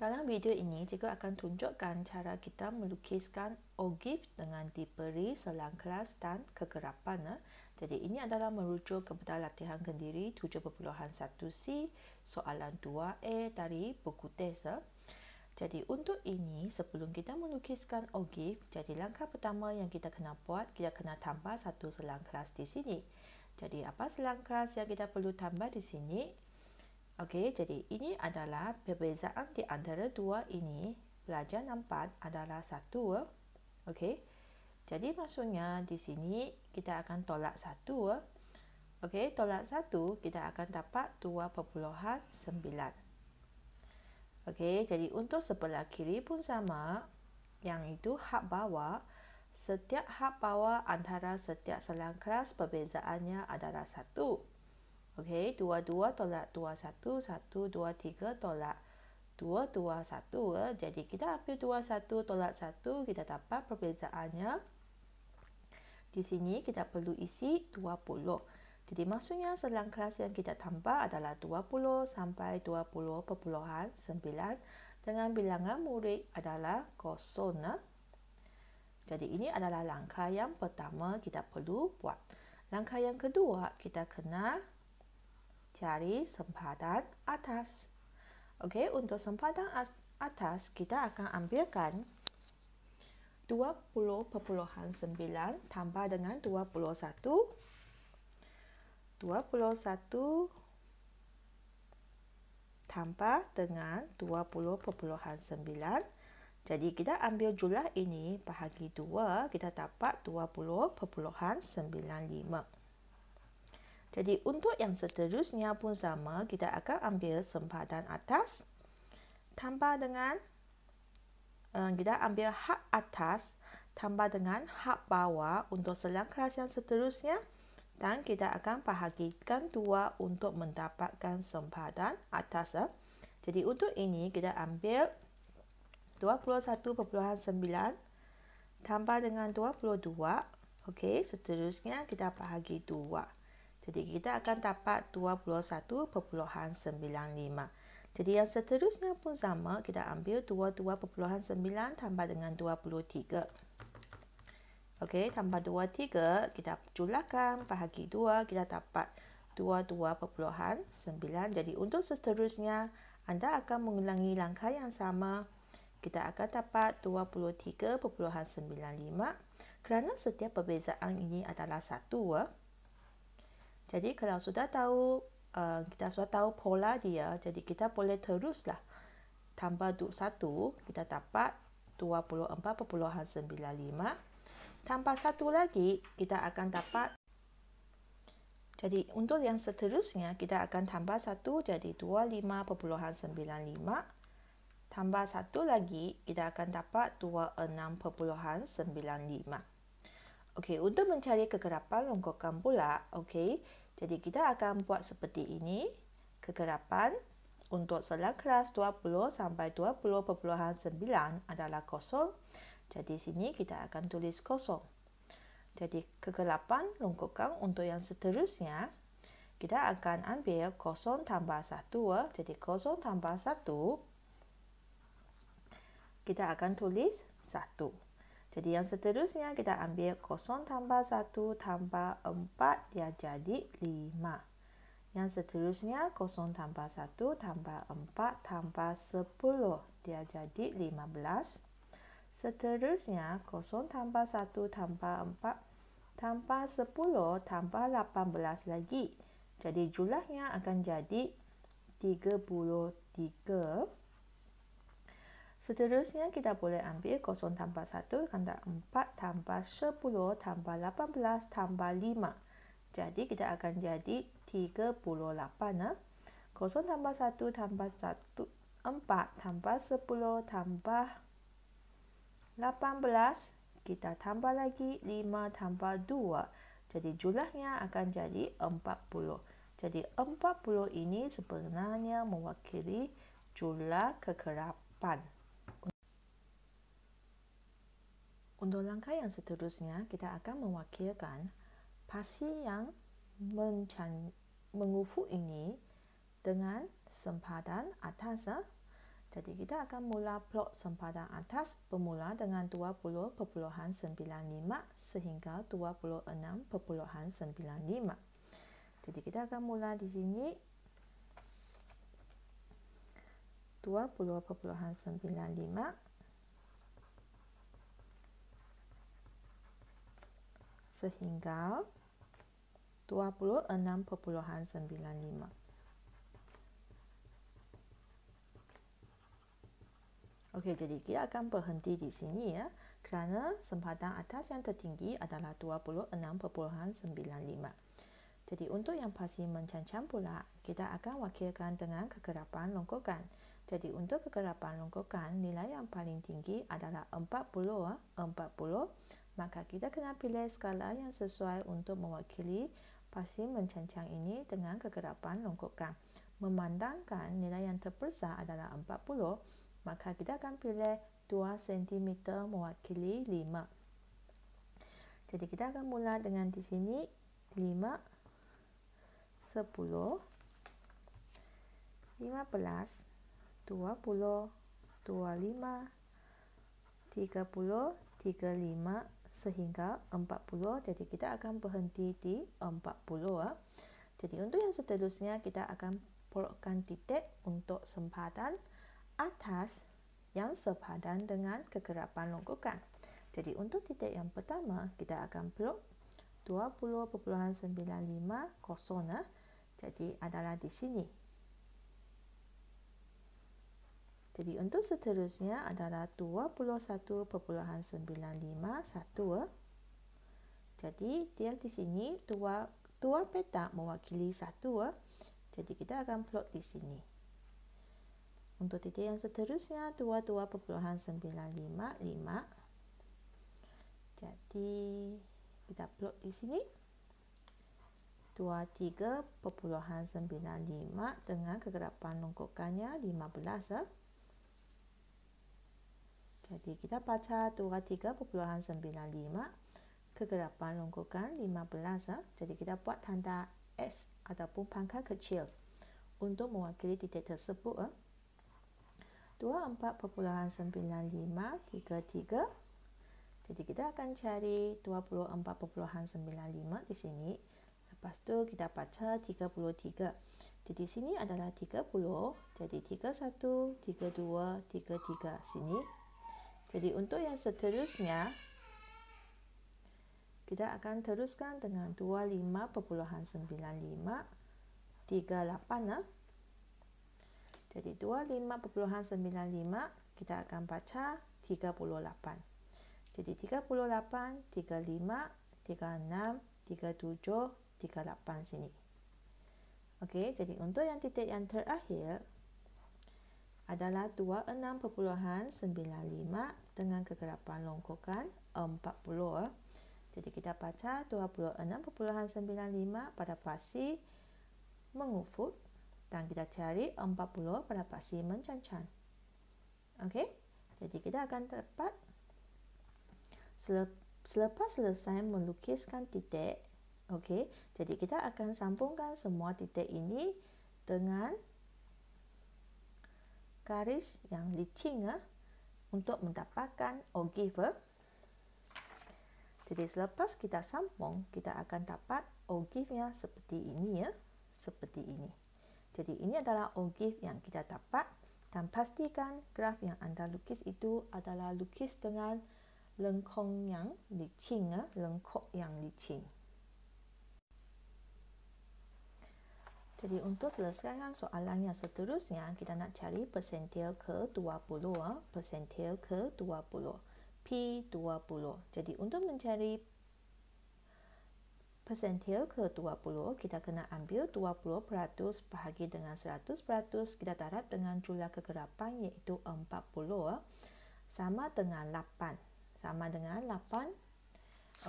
Dalam video ini, cikgu akan tunjukkan cara kita melukiskan ogif dengan diberi selang kelas dan kegerapan. Eh, jadi ini adalah merujuk kepada latihan kendiri 7.1C soalan 2A dari buku tes. Eh. Jadi untuk ini, sebelum kita melukiskan ogif, jadi langkah pertama yang kita kena buat, kita kena tambah satu selang kelas di sini. Jadi apa selang kelas yang kita perlu tambah di sini? Okey, jadi ini adalah perbezaan di antara dua ini. Belajar nampak adalah satu. Okey. Jadi maksudnya di sini kita akan tolak satu. Okey, tolak satu kita akan dapat dua sembilan. Okey, jadi untuk sebelah kiri pun sama. Yang itu hak bawah. Setiap hak bawah antara setiap selang kelas perbezaannya adalah satu. 1. Okey, dua dua tolak dua satu, satu dua tiga tolak dua dua satu. Eh. Jadi kita ambil dua satu tolak satu, kita dapat perbezaannya. Di sini kita perlu isi dua puluh. Jadi maksudnya selang kelas yang kita tambah adalah dua puluh sampai dua puluh perpuluhan sembilan dengan bilangan murid adalah kosong. Eh. Jadi ini adalah langkah yang pertama kita perlu buat. Langkah yang kedua kita kena cari sempadan atas. Okey, untuk sempadan atas kita akan ambilkan 20.9 tambah dengan 21. 21 tambah dengan 20.9. Jadi kita ambil jumlah ini bahagi 2, kita dapat 20.95. Jadi untuk yang seterusnya pun sama, kita akan ambil sempadan atas tambah dengan eh, kita ambil hak atas tambah dengan hak bawah untuk selang kelas yang seterusnya dan kita akan bahagikan dua untuk mendapatkan sempadan atas. Eh. Jadi untuk ini kita ambil 21.9 tambah dengan 22. Okey, seterusnya kita bahagi 2. Jadi kita akan dapat 21.95. Jadi yang seterusnya pun sama, kita ambil 22.9 tambah dengan 23. Okey, tambah 23, kita julakan bahagi 2, kita dapat 22.9. Jadi untuk seterusnya, anda akan mengulangi langkah yang sama. Kita akan dapat 23.95 kerana setiap perbezaan ini adalah satu. Jadi kalau sudah tahu, uh, kita sudah tahu pola dia, jadi kita boleh teruslah tambah du- satu, kita dapat dua puluh empat, sembilan lima. Tambah satu lagi, kita akan dapat. Jadi untuk yang seterusnya, kita akan tambah satu, jadi dua lima, sembilan lima. Tambah satu lagi, kita akan dapat dua enam, sembilan lima. Okey, untuk mencari kekerapan longkokan pula, okey, jadi kita akan buat seperti ini kegerapan untuk selang kelas 20 sampai 20.9 adalah kosong. Jadi sini kita akan tulis kosong. Jadi kegelapan lungkukkan untuk yang seterusnya. Kita akan ambil kosong tambah satu. Jadi kosong tambah satu. Kita akan tulis satu. Jadi yang seterusnya kita ambil 0 tambah 1 tambah 4 dia jadi 5. Yang seterusnya 0 tambah 1 tambah 4 tambah 10 dia jadi 15. Seterusnya 0 tambah 1 tambah 4 tambah 10 tambah 18 lagi. Jadi jumlahnya akan jadi 33. 33. Seterusnya, kita boleh ambil 0 tambah 1 kandar 4 tambah 10 tambah 18 tambah 5. Jadi, kita akan jadi 38. Ha? 0 tambah 1 tambah 1, 4 tambah 10 tambah 18. Kita tambah lagi 5 tambah 2. Jadi, jumlahnya akan jadi 40. Jadi, 40 ini sebenarnya mewakili jumlah kekerapan. Untuk langkah yang seterusnya, kita akan mewakilkan pasi yang mencan- mengufuk ini dengan sempadan atas. Ha? Jadi kita akan mula plot sempadan atas bermula dengan 20.95 sehingga 26.95. Jadi kita akan mula di sini 20.95 sehingga 26.95. Okey, jadi kita akan berhenti di sini ya kerana sempadan atas yang tertinggi adalah 26.95. Jadi untuk yang pasti mencancang pula, kita akan wakilkan dengan kekerapan longkokan. Jadi untuk kekerapan longkokan, nilai yang paling tinggi adalah 40. 40 maka kita kena pilih skala yang sesuai untuk mewakili pasien mencancang ini dengan kegerapan longkukan. Memandangkan nilai yang terbesar adalah 40, maka kita akan pilih 2 cm mewakili 5. Jadi kita akan mula dengan di sini 5, 10, 15, 20, 25, 30, 35, sehingga 40 jadi kita akan berhenti di 40 ah. jadi untuk yang seterusnya kita akan perlukan titik untuk sempadan atas yang sepadan dengan kegerapan longkukan jadi untuk titik yang pertama kita akan peluk 20.950 ah. jadi adalah di sini 20.950 Jadi untuk seterusnya adalah 21.951. Jadi dia di sini dua dua peta mewakili satu. Jadi kita akan plot di sini. Untuk titik yang seterusnya 22.955. Jadi kita plot di sini. 23.95 dengan kegerapan longkokannya 15. Jadi kita baca 233.95 kegerapan rongkukan 15. Ha? Jadi kita buat tanda S ataupun pangkat kecil untuk mewakili titik tersebut. Ha? 24.9533 Jadi kita akan cari 24.95 di sini Lepas tu kita baca 33 Jadi sini adalah 30 Jadi 31, 32, 33 Sini jadi untuk yang seterusnya kita akan teruskan dengan 25.9538. Jadi 25.95 kita akan baca 38. Jadi 38, 35, 36, 37, 38 sini. Okey, jadi untuk yang titik yang terakhir adalah 26.95 dengan kegerapan longkokan 40. Jadi kita baca 26.95 pada fasi mengufut dan kita cari 40 pada fasi mencancang. Okey. Jadi kita akan dapat selepas selesai melukiskan titik, okey. Jadi kita akan sambungkan semua titik ini dengan garis yang licin ya eh, untuk mendapatkan ogive. Jadi selepas kita sambung, kita akan dapat ogive-nya seperti ini ya, seperti ini. Jadi ini adalah ogive yang kita dapat dan pastikan graf yang anda lukis itu adalah lukis dengan lengkung yang licin ya, eh, lengkok yang licin. Jadi untuk selesaikan soalan yang seterusnya, kita nak cari persentil ke 20. Eh? Persentil ke 20. P 20. Jadi untuk mencari persentil ke 20, kita kena ambil 20% bahagi dengan 100%. Kita darab dengan jumlah kekerapan iaitu 40 eh? sama dengan 8. Sama dengan 8.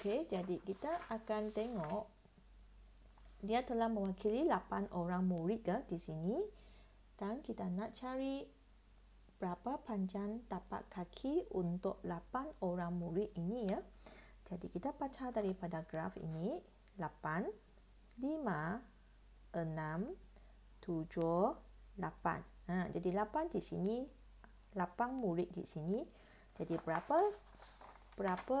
Okey, jadi kita akan tengok dia telah mewakili 8 orang murid ke di sini dan kita nak cari berapa panjang tapak kaki untuk 8 orang murid ini ya. Jadi kita baca daripada graf ini 8 5 6 7 8. Nah, jadi 8 di sini 8 murid di sini. Jadi berapa berapa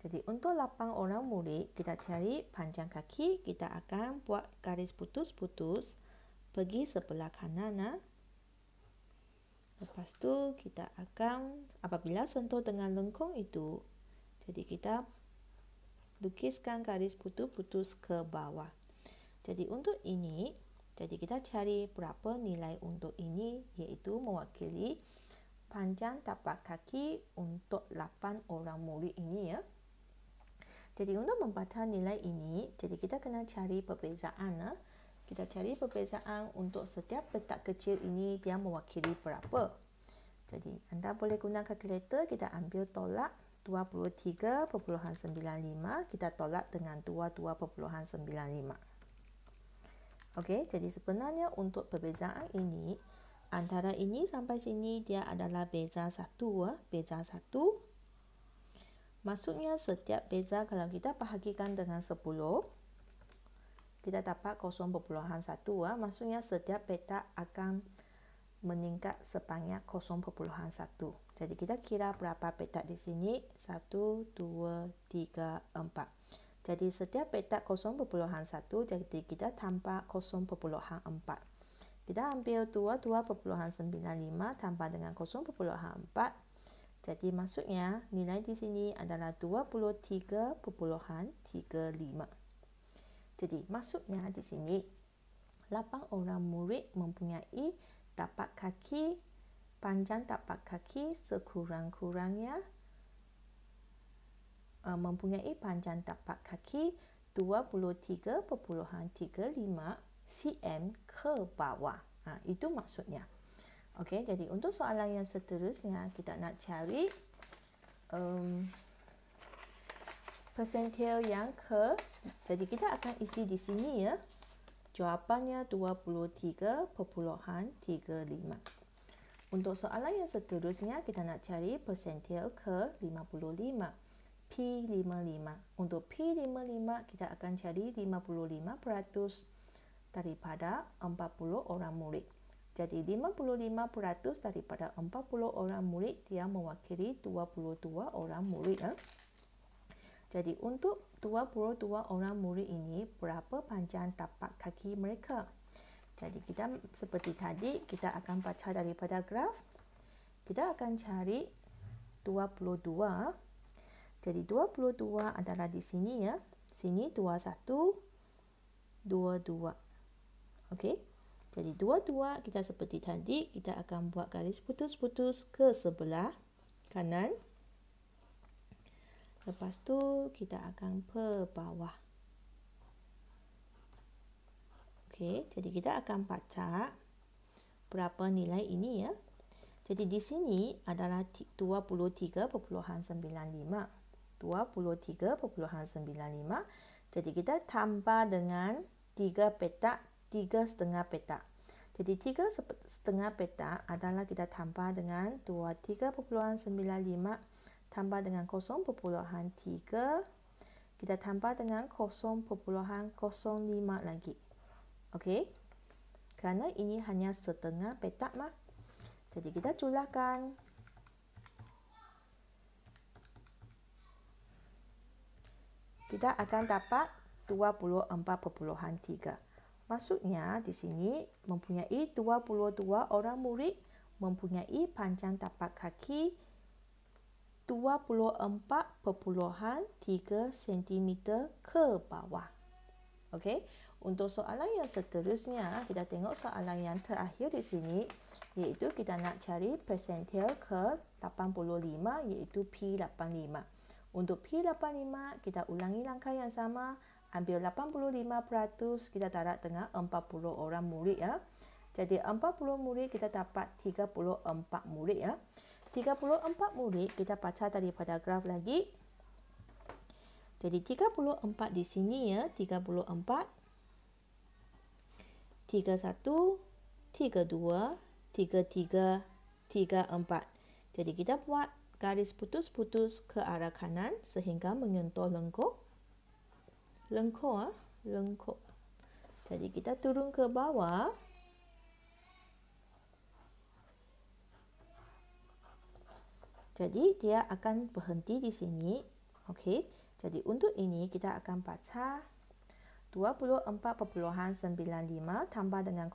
Jadi untuk lapang orang murid, kita cari panjang kaki, kita akan buat garis putus-putus pergi sebelah kanan. Nah. Lepas tu kita akan apabila sentuh dengan lengkung itu, jadi kita lukiskan garis putus-putus ke bawah. Jadi untuk ini, jadi kita cari berapa nilai untuk ini iaitu mewakili panjang tapak kaki untuk lapan orang murid ini ya. Jadi untuk membaca nilai ini, jadi kita kena cari perbezaan. Eh? Kita cari perbezaan untuk setiap petak kecil ini dia mewakili berapa. Jadi anda boleh guna kalkulator, kita ambil tolak 23.95, kita tolak dengan 22.95. Okey, jadi sebenarnya untuk perbezaan ini, antara ini sampai sini dia adalah beza satu, ah. beza satu. Maksudnya setiap beza kalau kita bahagikan dengan 10, kita dapat 0.1. Ah. Maksudnya setiap petak akan meningkat sebanyak 0.1. Jadi kita kira berapa petak di sini? 1, 2, 3, 4. Jadi setiap petak 0.1, jadi kita tambah 0.4. Kita ambil 2, 2.95 tambah dengan 0.4 jadi maksudnya nilai di sini adalah 23.35. Jadi maksudnya di sini 8 orang murid mempunyai tapak kaki panjang tapak kaki sekurang-kurangnya eh, mempunyai panjang tapak kaki 23.35 cm ke bawah. Ha, itu maksudnya. Okey, jadi untuk soalan yang seterusnya kita nak cari um, percentile yang ke. Jadi kita akan isi di sini ya. Jawapannya 23.35. Untuk soalan yang seterusnya kita nak cari percentile ke 55. P55. Untuk P55 kita akan cari 55% daripada 40 orang murid. Jadi 55% daripada 40 orang murid dia mewakili 22 orang murid. Eh? Jadi untuk 22 orang murid ini berapa panjang tapak kaki mereka? Jadi kita seperti tadi kita akan baca daripada graf. Kita akan cari 22. Jadi 22 adalah di sini ya. Sini 21 22. Okey. Jadi dua-dua kita seperti tadi, kita akan buat garis putus-putus ke sebelah kanan. Lepas tu kita akan ke bawah. Okay, jadi kita akan baca berapa nilai ini ya. Jadi di sini adalah 23.95. 23.95. Jadi kita tambah dengan 3 petak tiga setengah petak. Jadi tiga setengah petak adalah kita tambah dengan 23.95 tambah dengan 0.3 kita tambah dengan 0.05 lagi. Okey. Kerana ini hanya setengah petak mah. Jadi kita jumlahkan. Kita akan dapat 24.3. Maksudnya di sini mempunyai 22 orang murid mempunyai panjang tapak kaki 24.3 cm ke bawah. Okey, untuk soalan yang seterusnya, kita tengok soalan yang terakhir di sini iaitu kita nak cari persentil ke 85 iaitu P85. Untuk P85, kita ulangi langkah yang sama ambil 85% kita darat dengan 40 orang murid ya. Jadi 40 murid kita dapat 34 murid ya. 34 murid kita baca tadi pada graf lagi. Jadi 34 di sini ya, 34 31 32 33 34 jadi kita buat garis putus-putus ke arah kanan sehingga menyentuh lengkung lengkok ah, lengkok. Jadi kita turun ke bawah. Jadi dia akan berhenti di sini. Okey. Jadi untuk ini kita akan baca 24.95 tambah dengan 0.2.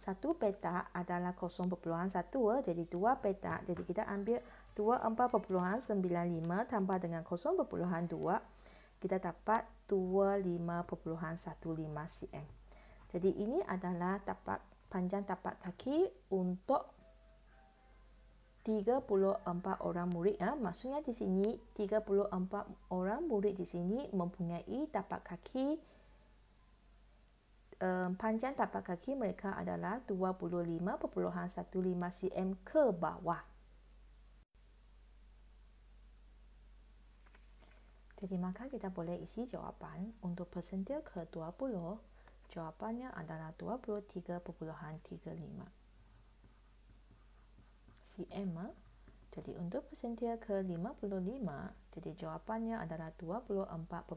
Satu peta adalah 0.1, jadi dua petak. Jadi kita ambil 24.95 tambah dengan 0.2 kita dapat 25.15 cm. Jadi ini adalah tapak panjang tapak kaki untuk 34 orang murid ya. Maksudnya di sini 34 orang murid di sini mempunyai tapak kaki um, panjang tapak kaki mereka adalah 25.15 cm ke bawah. Jadi maka kita boleh isi jawapan untuk persentil ke-20. Jawapannya adalah 23.35. CM, jadi untuk persentil ke-55, jadi jawapannya adalah 24.3.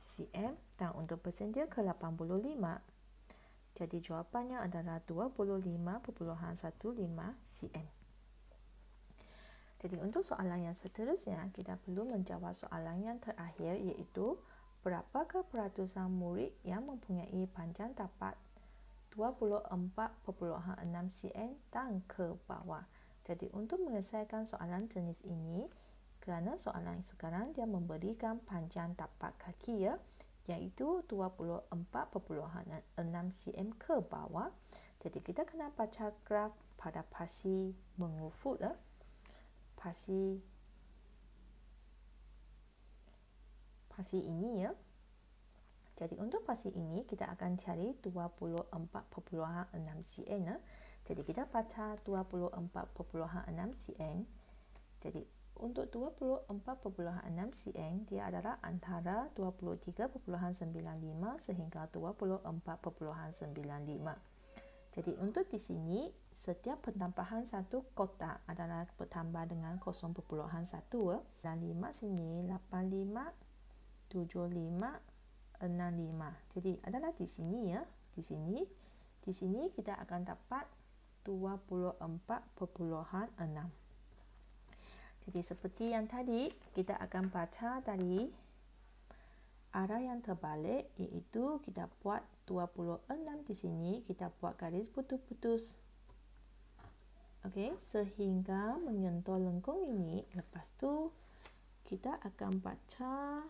CM, dan untuk persentil ke-85, jadi jawapannya adalah 25.15 cm. Jadi untuk soalan yang seterusnya, kita perlu menjawab soalan yang terakhir iaitu berapakah peratusan murid yang mempunyai panjang tapak 24.6 cm dan ke bawah. Jadi untuk menyelesaikan soalan jenis ini, kerana soalan sekarang dia memberikan panjang tapak kaki ya, iaitu 24.6 cm ke bawah. Jadi kita kena baca graf pada pasi mengufut. lah. Ya pasi pasi ini ya. Jadi untuk pasi ini kita akan cari 24.6 cm. Ya. Jadi kita baca 24.6 cm. Jadi untuk 24.6 cm dia adalah antara 23.95 sehingga 24.95. Jadi untuk di sini setiap pertambahan satu kotak adalah bertambah dengan 0.1 dan 5 sini 85 75 65 jadi adalah di sini ya di sini di sini kita akan dapat 24.6 jadi seperti yang tadi kita akan baca dari arah yang terbalik iaitu kita buat 26 di sini kita buat garis putus-putus Okey, sehingga menyentuh lengkung ini. Lepas tu kita akan baca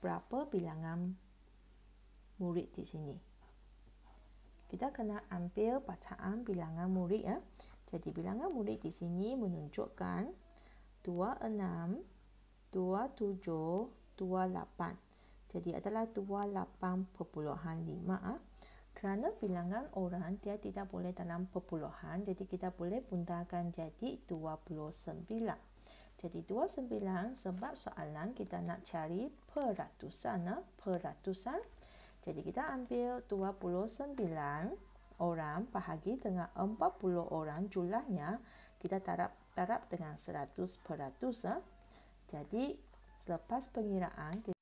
berapa bilangan murid di sini. Kita kena ambil bacaan bilangan murid ya. Jadi bilangan murid di sini menunjukkan 26, 27, 28. Jadi adalah dua lapan 28.5 ah kerana bilangan orang dia tidak boleh dalam perpuluhan jadi kita boleh bundarkan jadi 29 jadi 29 sebab soalan kita nak cari peratusan nah? peratusan jadi kita ambil 29 orang bahagi dengan 40 orang jumlahnya kita tarap tarap dengan 100 peratus ah. jadi selepas pengiraan kita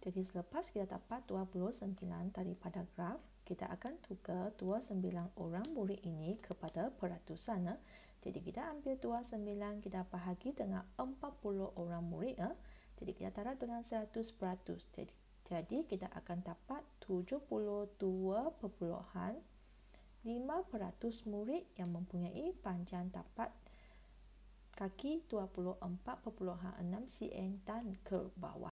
jadi selepas kita dapat 29 daripada graf, kita akan tukar 29 orang murid ini kepada peratusan. Eh. Jadi kita ambil 29, kita bahagi dengan 40 orang murid. Eh. Jadi kita taruh dengan 100 peratus. Jadi, jadi kita akan dapat 72 perpuluhan 5 peratus murid yang mempunyai panjang dapat kaki 24.6 cm dan ke bawah.